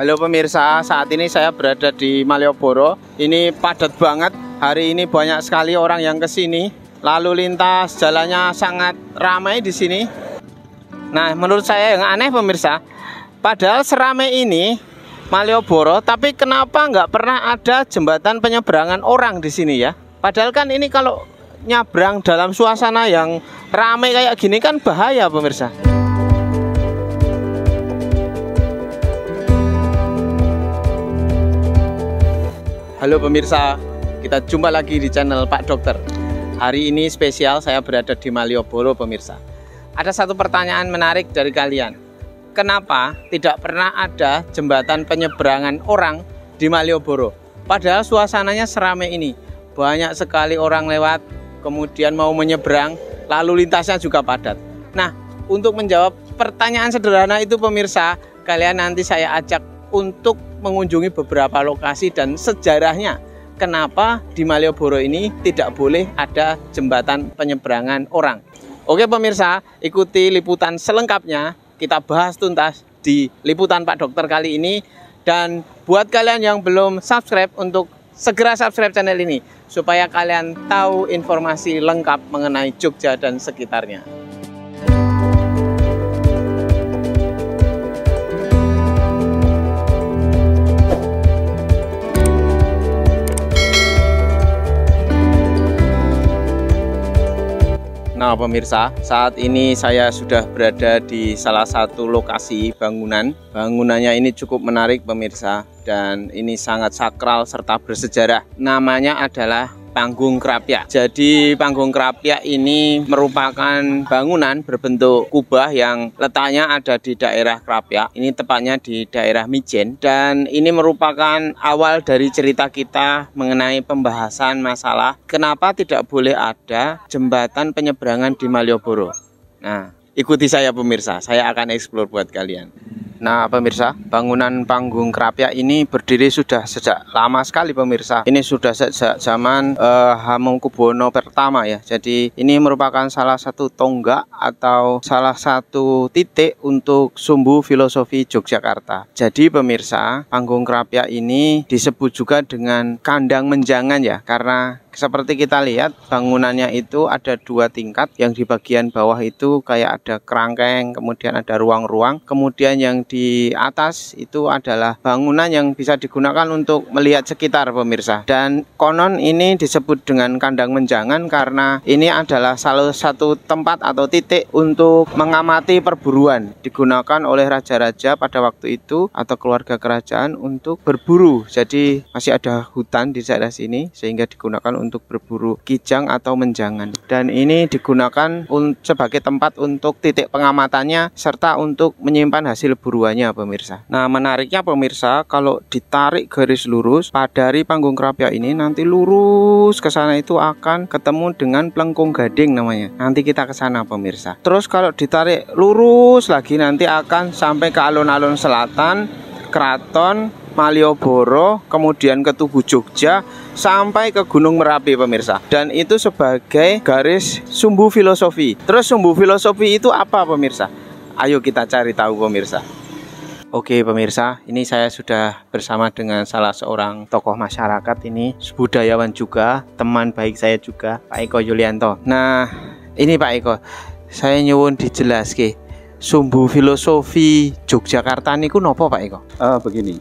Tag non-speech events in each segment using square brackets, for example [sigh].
Halo pemirsa, saat ini saya berada di Malioboro. Ini padat banget. Hari ini banyak sekali orang yang ke sini. Lalu lintas jalannya sangat ramai di sini. Nah, menurut saya yang aneh pemirsa, padahal seramai ini Malioboro, tapi kenapa nggak pernah ada jembatan penyeberangan orang di sini ya? Padahal kan ini kalau nyabrang dalam suasana yang ramai kayak gini kan bahaya pemirsa. Halo pemirsa, kita jumpa lagi di channel Pak Dokter. Hari ini spesial saya berada di Malioboro pemirsa. Ada satu pertanyaan menarik dari kalian. Kenapa tidak pernah ada jembatan penyeberangan orang di Malioboro? Padahal suasananya seramai ini. Banyak sekali orang lewat, kemudian mau menyeberang, lalu lintasnya juga padat. Nah, untuk menjawab pertanyaan sederhana itu pemirsa, kalian nanti saya ajak untuk mengunjungi beberapa lokasi dan sejarahnya kenapa di Malioboro ini tidak boleh ada jembatan penyeberangan orang. Oke pemirsa, ikuti liputan selengkapnya. Kita bahas tuntas di liputan Pak Dokter kali ini. Dan buat kalian yang belum subscribe untuk segera subscribe channel ini supaya kalian tahu informasi lengkap mengenai Jogja dan sekitarnya. Nah pemirsa, saat ini saya sudah berada di salah satu lokasi bangunan. Bangunannya ini cukup menarik pemirsa dan ini sangat sakral serta bersejarah. Namanya adalah panggung kerapia. Jadi panggung kerapia ini merupakan bangunan berbentuk kubah yang letaknya ada di daerah kerapia. Ini tepatnya di daerah Mijen dan ini merupakan awal dari cerita kita mengenai pembahasan masalah kenapa tidak boleh ada jembatan penyeberangan di Malioboro. Nah, ikuti saya pemirsa, saya akan explore buat kalian. Nah pemirsa, bangunan panggung Kerapia ini berdiri sudah sejak lama sekali pemirsa. Ini sudah sejak zaman uh, Hamengkubuwono pertama ya. Jadi ini merupakan salah satu tonggak atau salah satu titik untuk sumbu filosofi Yogyakarta. Jadi pemirsa, panggung Kerapia ini disebut juga dengan kandang menjangan ya, karena seperti kita lihat bangunannya itu ada dua tingkat yang di bagian bawah itu kayak ada kerangkeng kemudian ada ruang-ruang kemudian yang di atas itu adalah bangunan yang bisa digunakan untuk melihat sekitar pemirsa dan konon ini disebut dengan kandang menjangan karena ini adalah salah satu tempat atau titik untuk mengamati perburuan digunakan oleh raja-raja pada waktu itu atau keluarga kerajaan untuk berburu jadi masih ada hutan di daerah sini sehingga digunakan untuk berburu kijang atau menjangan. Dan ini digunakan sebagai tempat untuk titik pengamatannya serta untuk menyimpan hasil buruannya pemirsa. Nah menariknya pemirsa kalau ditarik garis lurus dari panggung kerapia ini nanti lurus ke sana itu akan ketemu dengan pelengkung gading namanya. Nanti kita ke sana pemirsa. Terus kalau ditarik lurus lagi nanti akan sampai ke alun-alun selatan keraton Malioboro, kemudian ke Tugu Jogja, sampai ke Gunung Merapi pemirsa. Dan itu sebagai garis sumbu filosofi. Terus sumbu filosofi itu apa pemirsa? Ayo kita cari tahu pemirsa. Oke pemirsa, ini saya sudah bersama dengan salah seorang tokoh masyarakat ini, budayawan juga, teman baik saya juga, Pak Eko Yulianto. Nah, ini Pak Eko, saya nyuwun dijelaske sumbu filosofi Yogyakarta niku nopo Pak Eko? Uh, begini,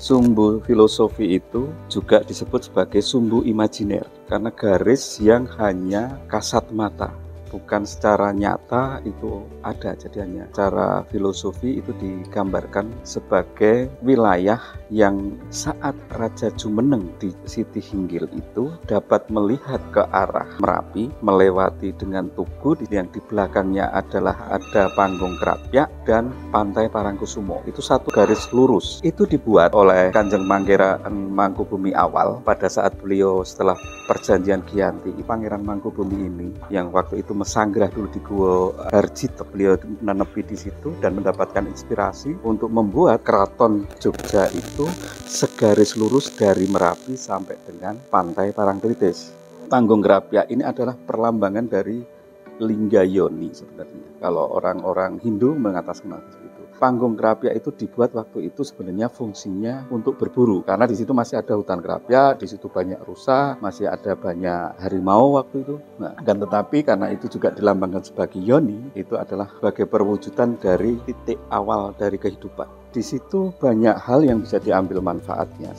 Sumbu filosofi itu juga disebut sebagai sumbu imajiner karena garis yang hanya kasat mata bukan secara nyata itu ada jadi Cara filosofi itu digambarkan sebagai wilayah yang saat Raja Jumeneng di Siti Hinggil itu dapat melihat ke arah Merapi melewati dengan Tugu yang di belakangnya adalah ada panggung Krapyak dan Pantai Parangkusumo itu satu garis lurus itu dibuat oleh Kanjeng Mangkera Mangkubumi awal pada saat beliau setelah perjanjian Giyanti Pangeran Mangkubumi ini yang waktu itu mesanggah dulu di Gua Harjito beliau menepi di situ dan mendapatkan inspirasi untuk membuat keraton Jogja itu segaris lurus dari Merapi sampai dengan Pantai Parangtritis Tanggung Gerapia ini adalah perlambangan dari Linggayoni sebenarnya kalau orang-orang Hindu mengataskan panggung kerapia itu dibuat waktu itu sebenarnya fungsinya untuk berburu karena di situ masih ada hutan kerapia, di situ banyak rusa, masih ada banyak harimau waktu itu. Nah, dan tetapi karena itu juga dilambangkan sebagai yoni, itu adalah sebagai perwujudan dari titik awal dari kehidupan. Di situ banyak hal yang bisa diambil manfaatnya.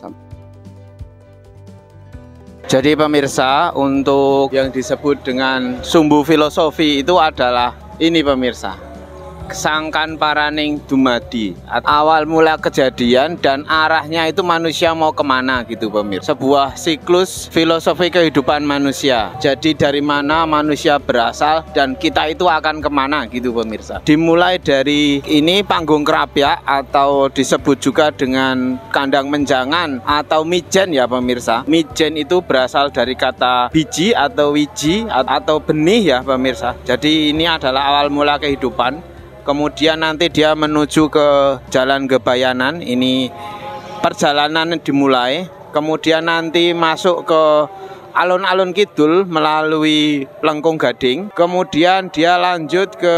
Jadi pemirsa, untuk yang disebut dengan sumbu filosofi itu adalah ini pemirsa sangkan paraning dumadi awal mula kejadian dan arahnya itu manusia mau kemana gitu pemir. sebuah siklus filosofi kehidupan manusia jadi dari mana manusia berasal dan kita itu akan kemana gitu pemirsa dimulai dari ini panggung kerapia atau disebut juga dengan kandang menjangan atau mijen ya pemirsa mijen itu berasal dari kata biji atau wiji atau benih ya pemirsa jadi ini adalah awal mula kehidupan kemudian nanti dia menuju ke Jalan Gebayanan ini perjalanan dimulai kemudian nanti masuk ke alun-alun kidul melalui Lengkung Gading kemudian dia lanjut ke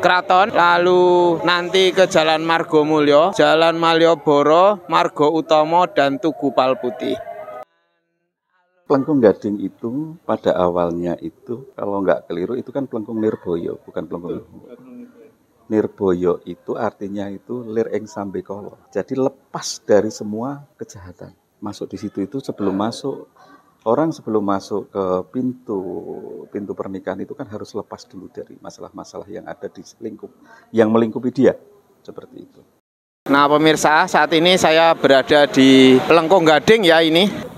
Kraton, lalu nanti ke Jalan Margo Mulyo, Jalan Malioboro, Margo Utomo, dan Tugu Palputi. Pelengkung Gading itu pada awalnya itu kalau nggak keliru itu kan Pelengkung Nirboyo, bukan Pelengkung Nirboyo itu artinya itu lir ing sambekala. Jadi lepas dari semua kejahatan. Masuk di situ itu sebelum masuk orang sebelum masuk ke pintu pintu pernikahan itu kan harus lepas dulu dari masalah-masalah yang ada di lingkup yang melingkupi dia. Seperti itu. Nah, pemirsa, saat ini saya berada di Pelengkong Gading ya ini.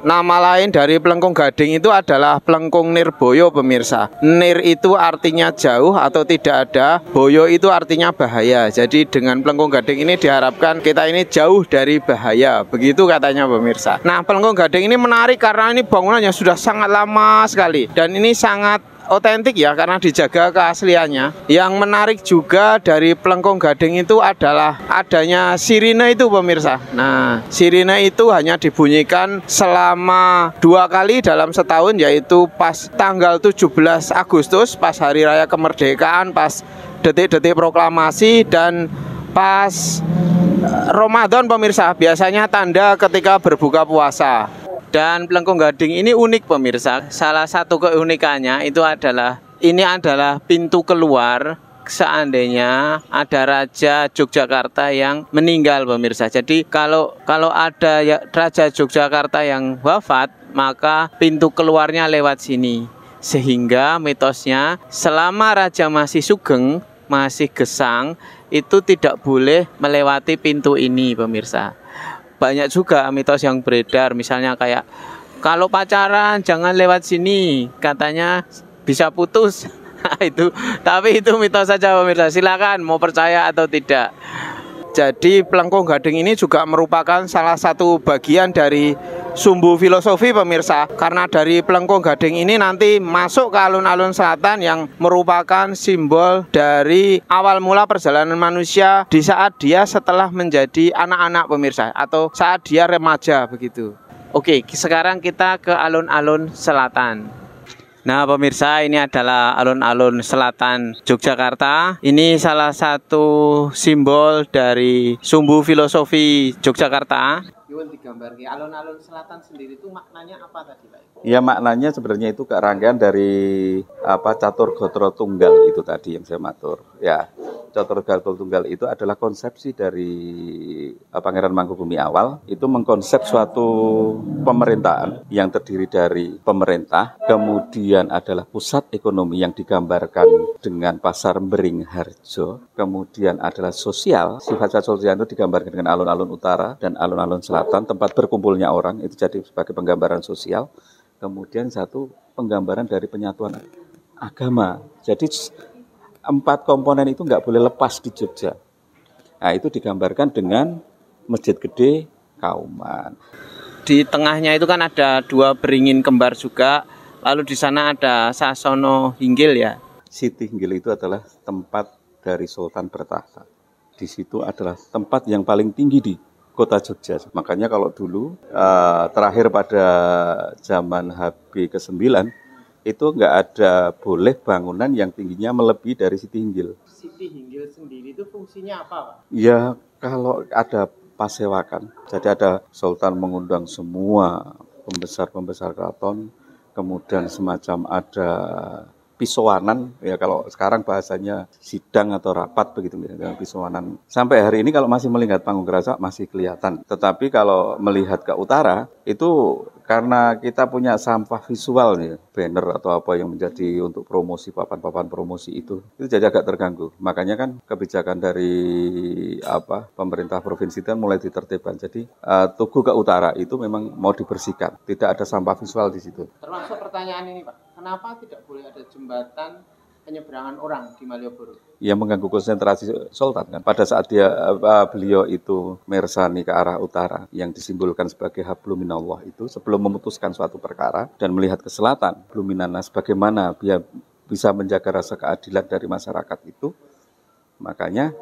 Nama lain dari Pelengkung Gading itu adalah Pelengkung Nirboyo pemirsa. Nir itu artinya jauh atau tidak ada, boyo itu artinya bahaya. Jadi dengan Pelengkung Gading ini diharapkan kita ini jauh dari bahaya. Begitu katanya pemirsa. Nah, Pelengkung Gading ini menarik karena ini bangunannya sudah sangat lama sekali dan ini sangat otentik ya karena dijaga keasliannya. Yang menarik juga dari pelengkung Gading itu adalah adanya sirine itu pemirsa. Nah, sirine itu hanya dibunyikan selama dua kali dalam setahun yaitu pas tanggal 17 Agustus pas hari raya kemerdekaan, pas detik-detik proklamasi dan pas eh, Ramadan pemirsa biasanya tanda ketika berbuka puasa. Dan Pelengkung Gading ini unik pemirsa. Salah satu keunikannya itu adalah ini adalah pintu keluar seandainya ada raja Yogyakarta yang meninggal pemirsa. Jadi kalau kalau ada ya, raja Yogyakarta yang wafat, maka pintu keluarnya lewat sini. Sehingga mitosnya selama raja masih sugeng, masih gesang, itu tidak boleh melewati pintu ini pemirsa banyak juga mitos yang beredar misalnya kayak kalau pacaran jangan lewat sini katanya bisa putus [laughs] nah, itu tapi itu mitos saja pemirsa silakan mau percaya atau tidak jadi Pelengkung Gading ini juga merupakan salah satu bagian dari sumbu filosofi pemirsa karena dari Pelengkung Gading ini nanti masuk ke alun-alun selatan yang merupakan simbol dari awal mula perjalanan manusia di saat dia setelah menjadi anak-anak pemirsa atau saat dia remaja begitu. Oke, sekarang kita ke alun-alun selatan. Nah pemirsa ini adalah alun-alun selatan Yogyakarta Ini salah satu simbol dari sumbu filosofi Yogyakarta Iwan digambarkan alun-alun selatan sendiri itu maknanya apa tadi Pak? Iya maknanya sebenarnya itu kerangkaian dari apa catur gotro tunggal itu tadi yang saya matur. Ya catur gotro tunggal itu adalah konsepsi dari eh, Pangeran Mangkubumi awal itu mengkonsep suatu pemerintahan yang terdiri dari pemerintah, kemudian adalah pusat ekonomi yang digambarkan dengan pasar Harjo kemudian adalah sosial, sifat sosial itu digambarkan dengan alun-alun utara dan alun-alun selatan tempat berkumpulnya orang itu jadi sebagai penggambaran sosial kemudian satu penggambaran dari penyatuan agama jadi empat komponen itu nggak boleh lepas di Jogja nah itu digambarkan dengan masjid gede Kauman di tengahnya itu kan ada dua beringin kembar juga lalu di sana ada Sasono Hinggil ya Siti Hinggil itu adalah tempat dari Sultan bertahta di situ adalah tempat yang paling tinggi di kota Jogja. Makanya kalau dulu eh, terakhir pada zaman HB ke-9 itu enggak ada boleh bangunan yang tingginya melebihi dari Siti Hinggil. Siti Hinggil sendiri itu fungsinya apa, Pak? Ya, kalau ada pasewakan. Jadi ada sultan mengundang semua pembesar-pembesar keraton, kemudian semacam ada pisoanan ya kalau sekarang bahasanya sidang atau rapat begitu ya, dengan pisoanan. Sampai hari ini kalau masih melihat panggung kerasa masih kelihatan. Tetapi kalau melihat ke utara itu karena kita punya sampah visual nih, banner atau apa yang menjadi untuk promosi papan-papan promosi itu, itu jadi agak terganggu. Makanya kan kebijakan dari apa pemerintah provinsi dan mulai ditertibkan. Jadi uh, Tugu ke utara itu memang mau dibersihkan, tidak ada sampah visual di situ. Termasuk pertanyaan ini, Pak kenapa tidak boleh ada jembatan penyeberangan orang di Malioboro? Yang mengganggu konsentrasi Sultan kan. Pada saat dia beliau itu mersani ke arah utara yang disimbolkan sebagai habluminallah itu sebelum memutuskan suatu perkara dan melihat ke selatan, bluminanas bagaimana dia bisa menjaga rasa keadilan dari masyarakat itu. Makanya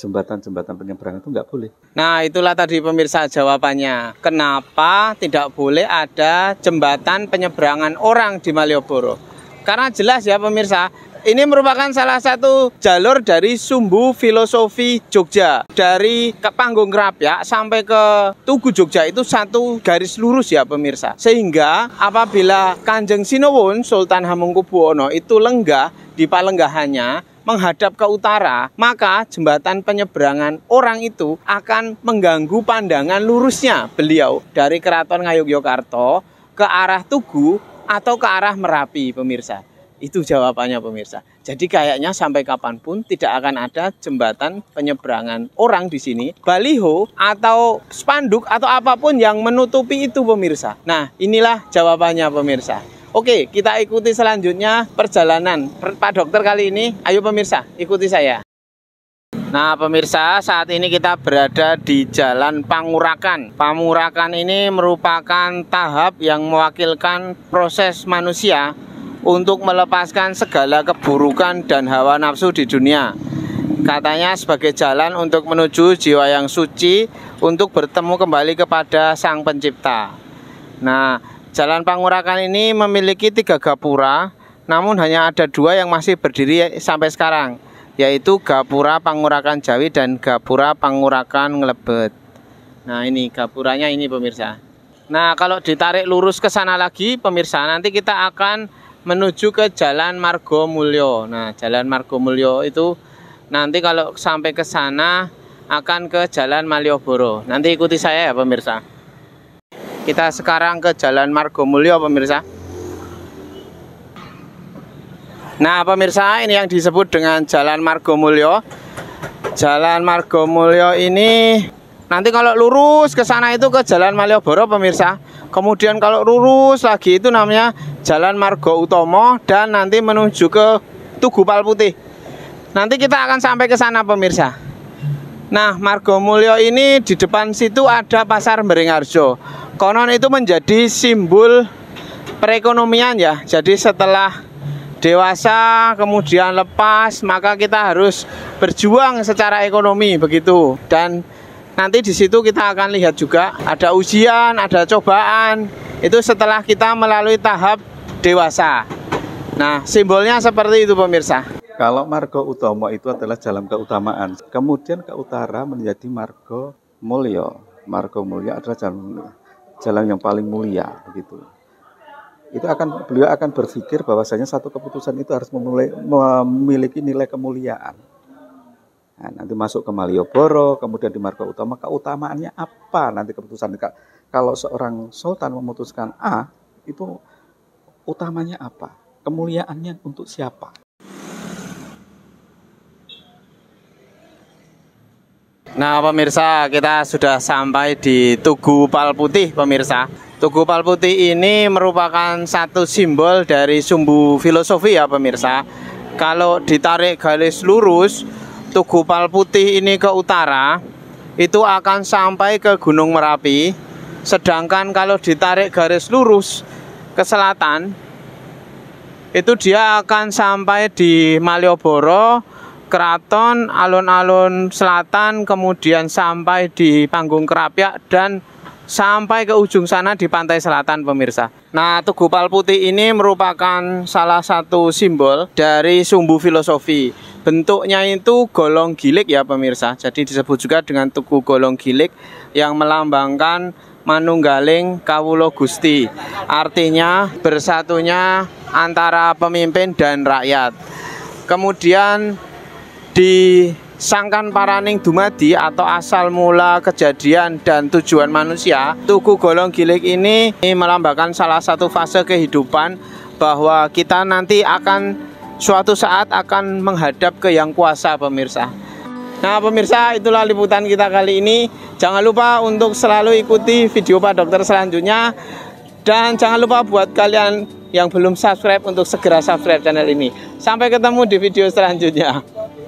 jembatan-jembatan penyeberangan itu nggak boleh. Nah itulah tadi pemirsa jawabannya. Kenapa tidak boleh ada jembatan penyeberangan orang di Malioboro? Karena jelas ya pemirsa, ini merupakan salah satu jalur dari sumbu filosofi Jogja dari ke panggung ya sampai ke Tugu Jogja itu satu garis lurus ya pemirsa sehingga apabila Kanjeng Sinowon Sultan Hamengkubuwono itu lenggah di palenggahannya menghadap ke utara, maka jembatan penyeberangan orang itu akan mengganggu pandangan lurusnya beliau dari Keraton Ngayogyakarta ke arah Tugu atau ke arah Merapi, pemirsa. Itu jawabannya pemirsa. Jadi kayaknya sampai kapanpun tidak akan ada jembatan penyeberangan orang di sini, baliho atau spanduk atau apapun yang menutupi itu pemirsa. Nah inilah jawabannya pemirsa. Oke, kita ikuti selanjutnya perjalanan Pak Dokter kali ini. Ayo pemirsa, ikuti saya. Nah pemirsa saat ini kita berada di Jalan Pangurakan Pangurakan ini merupakan tahap yang mewakilkan proses manusia Untuk melepaskan segala keburukan dan hawa nafsu di dunia Katanya sebagai jalan untuk menuju jiwa yang suci Untuk bertemu kembali kepada Sang Pencipta Nah Jalan Pangurakan ini memiliki tiga gapura, namun hanya ada dua yang masih berdiri sampai sekarang, yaitu Gapura Pangurakan Jawi dan Gapura Pangurakan Ngelebet. Nah ini gapuranya ini pemirsa. Nah kalau ditarik lurus ke sana lagi pemirsa, nanti kita akan menuju ke Jalan Margo Mulyo. Nah Jalan Margo Mulyo itu nanti kalau sampai ke sana akan ke Jalan Malioboro. Nanti ikuti saya ya pemirsa. Kita sekarang ke Jalan Margo Mulyo pemirsa. Nah, pemirsa, ini yang disebut dengan Jalan Margo Mulyo Jalan Margo Mulyo ini nanti kalau lurus ke sana itu ke Jalan Malioboro pemirsa. Kemudian kalau lurus lagi itu namanya Jalan Margo Utomo dan nanti menuju ke Tugu Palputih. Nanti kita akan sampai ke sana pemirsa. Nah, Margo Mulyo ini di depan situ ada Pasar Beringharjo. Konon itu menjadi simbol perekonomian ya. Jadi setelah dewasa kemudian lepas maka kita harus berjuang secara ekonomi begitu dan nanti di situ kita akan lihat juga ada ujian ada cobaan itu setelah kita melalui tahap dewasa nah simbolnya seperti itu pemirsa kalau margo utomo itu adalah jalan keutamaan kemudian ke utara menjadi margo mulyo margo mulyo adalah jalan jalan yang paling mulia gitu itu akan beliau akan berpikir bahwasanya satu keputusan itu harus memulai, memiliki nilai kemuliaan. Nah, nanti masuk ke Malioboro, kemudian di Marga Utama, keutamaannya apa nanti keputusan kalau seorang sultan memutuskan A, itu utamanya apa? Kemuliaannya untuk siapa? Nah pemirsa kita sudah sampai di Tugu Pal Putih pemirsa Tugu Pal Putih ini merupakan satu simbol dari sumbu filosofi ya pemirsa Kalau ditarik garis lurus Tugu Pal Putih ini ke utara Itu akan sampai ke Gunung Merapi Sedangkan kalau ditarik garis lurus ke selatan Itu dia akan sampai di Malioboro keraton, alun-alun selatan, kemudian sampai di panggung Kerapiak dan sampai ke ujung sana di pantai selatan pemirsa. Nah, Tugu palputi ini merupakan salah satu simbol dari sumbu filosofi. Bentuknya itu golong gilik ya pemirsa. Jadi disebut juga dengan Tugu Golong Gilik yang melambangkan Manunggaling Kawulo Gusti. Artinya bersatunya antara pemimpin dan rakyat. Kemudian di Sangkan Paraning Dumadi atau asal mula kejadian dan tujuan manusia Tugu Golong Gilik ini, ini melambangkan salah satu fase kehidupan bahwa kita nanti akan suatu saat akan menghadap ke yang kuasa pemirsa Nah pemirsa itulah liputan kita kali ini Jangan lupa untuk selalu ikuti video Pak Dokter selanjutnya Dan jangan lupa buat kalian yang belum subscribe untuk segera subscribe channel ini Sampai ketemu di video selanjutnya